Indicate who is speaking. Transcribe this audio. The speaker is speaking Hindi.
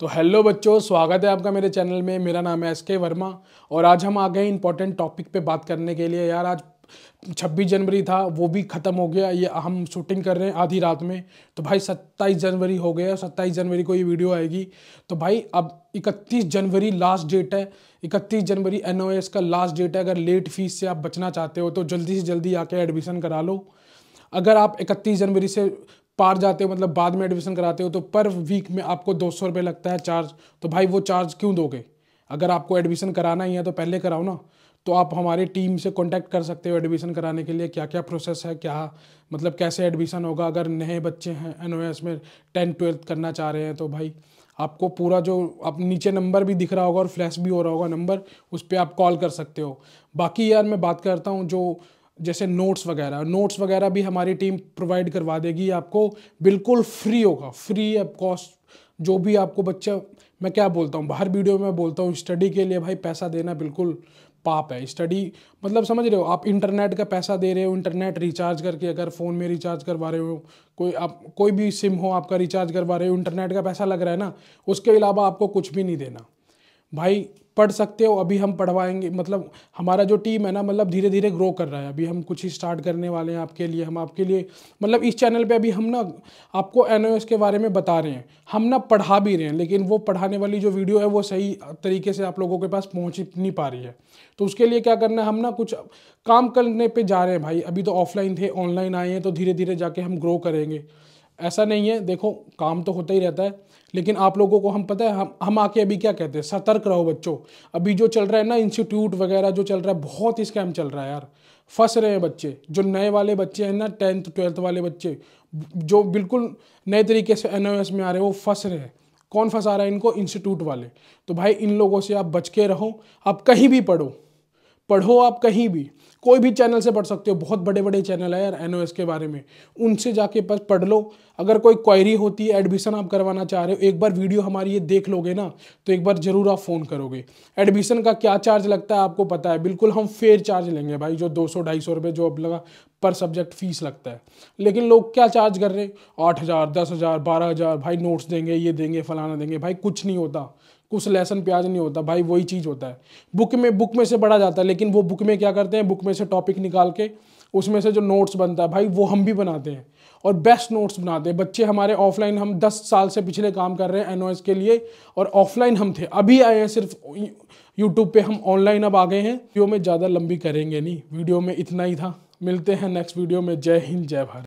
Speaker 1: तो हेलो बच्चों स्वागत है आपका मेरे चैनल में मेरा नाम है एस के वर्मा और आज हम आ गए इंपॉर्टेंट टॉपिक पे बात करने के लिए यार आज 26 जनवरी था वो भी ख़त्म हो गया ये हम शूटिंग कर रहे हैं आधी रात में तो भाई 27 जनवरी हो गया 27 जनवरी को ये वीडियो आएगी तो भाई अब 31 जनवरी लास्ट डेट है 31 जनवरी एन का लास्ट डेट है अगर लेट फीस से आप बचना चाहते हो तो जल्दी से जल्दी आके एडमिशन करा लो अगर आप 31 जनवरी से पार जाते हो मतलब बाद में एडमिशन कराते हो तो पर वीक में आपको दो सौ रुपये लगता है चार्ज तो भाई वो चार्ज क्यों दोगे अगर आपको एडमिशन कराना ही है तो पहले कराओ ना तो आप हमारी टीम से कांटेक्ट कर सकते हो एडमिशन कराने के लिए क्या क्या प्रोसेस है क्या मतलब कैसे एडमिशन होगा अगर नए बच्चे हैं एन में टेंथ ट्वेल्थ करना चाह रहे हैं तो भाई आपको पूरा जो आप नीचे नंबर भी दिख रहा होगा और फ्लैश भी हो रहा होगा नंबर उस पर आप कॉल कर सकते हो बाकी यार मैं बात करता हूँ जो जैसे नोट्स वगैरह नोट्स वगैरह भी हमारी टीम प्रोवाइड करवा देगी आपको बिल्कुल फ्री होगा फ्री अब कॉस्ट जो भी आपको बच्चा मैं क्या बोलता हूँ बाहर वीडियो में बोलता हूँ स्टडी के लिए भाई पैसा देना बिल्कुल पाप है स्टडी मतलब समझ रहे हो आप इंटरनेट का पैसा दे रहे हो इंटरनेट रिचार्ज करके अगर फ़ोन में रिचार्ज करवा रहे हो कोई आप कोई भी सिम हो आपका रिचार्ज करवा रहे हो इंटरनेट का पैसा लग रहा है ना उसके अलावा आपको कुछ भी नहीं देना भाई पढ़ सकते हो अभी हम पढ़वाएंगे मतलब हमारा जो टीम है ना मतलब धीरे धीरे ग्रो कर रहा है अभी हम कुछ ही स्टार्ट करने वाले हैं आपके लिए हम आपके लिए मतलब इस चैनल पे अभी हम ना आपको एन के बारे में बता रहे हैं हम ना पढ़ा भी रहे हैं लेकिन वो पढ़ाने वाली जो वीडियो है वो सही तरीके से आप लोगों के पास पहुँच नहीं पा रही है तो उसके लिए क्या करना है हम ना कुछ काम करने पर जा रहे हैं भाई अभी तो ऑफलाइन थे ऑनलाइन आए हैं तो धीरे धीरे जाके हम ग्रो करेंगे ऐसा नहीं है देखो काम तो होता ही रहता है लेकिन आप लोगों को हम पता है हम हम आके अभी क्या कहते हैं सतर्क रहो बच्चों अभी जो चल रहा है ना इंस्टीट्यूट वगैरह जो चल रहा है बहुत ही स्कैम चल रहा है यार फंस रहे हैं बच्चे जो नए वाले बच्चे हैं ना टेंथ ट्वेल्थ वाले बच्चे जो बिल्कुल नए तरीके से एन में आ रहे हैं वो फंस रहे हैं कौन फंसा रहा है इनको इंस्टीट्यूट वाले तो भाई इन लोगों से आप बच के रहो आप कहीं भी पढ़ो पढ़ो आप कहीं भी कोई भी चैनल से पढ़ सकते हो बहुत बड़े बड़े चैनल है यार एन के बारे में उनसे जाके बस पढ़ लो अगर कोई क्वायरी होती है एडमिशन आप करवाना चाह रहे हो एक बार वीडियो हमारी ये देख लोगे ना तो एक बार ज़रूर आप फ़ोन करोगे एडमिशन का क्या चार्ज लगता है आपको पता है बिल्कुल हम फेयर चार्ज लेंगे भाई जो दो सौ ढाई सौ रुपये जो अब लगा पर सब्जेक्ट फीस लगता है लेकिन लोग क्या चार्ज कर रहे हैं आठ हज़ार दस हज़ार बारह हज़ार भाई नोट्स देंगे ये देंगे फलाना देंगे भाई कुछ नहीं होता कुछ लेसन प्याज नहीं होता भाई वही चीज़ होता है बुक में बुक में से पढ़ा जाता है लेकिन वो बुक में क्या करते हैं बुक में से टॉपिक निकाल के उसमें से जो नोट्स बनता है भाई वो हम भी बनाते हैं और बेस्ट नोट्स बनाते हैं बच्चे हमारे ऑफलाइन हम 10 साल से पिछले काम कर रहे हैं एन के लिए और ऑफलाइन हम थे अभी आए हैं सिर्फ यूट्यूब पे हम ऑनलाइन अब आ गए हैं वीडियो में ज़्यादा लंबी करेंगे नहीं वीडियो में इतना ही था मिलते हैं नेक्स्ट वीडियो में जय हिंद जय भारत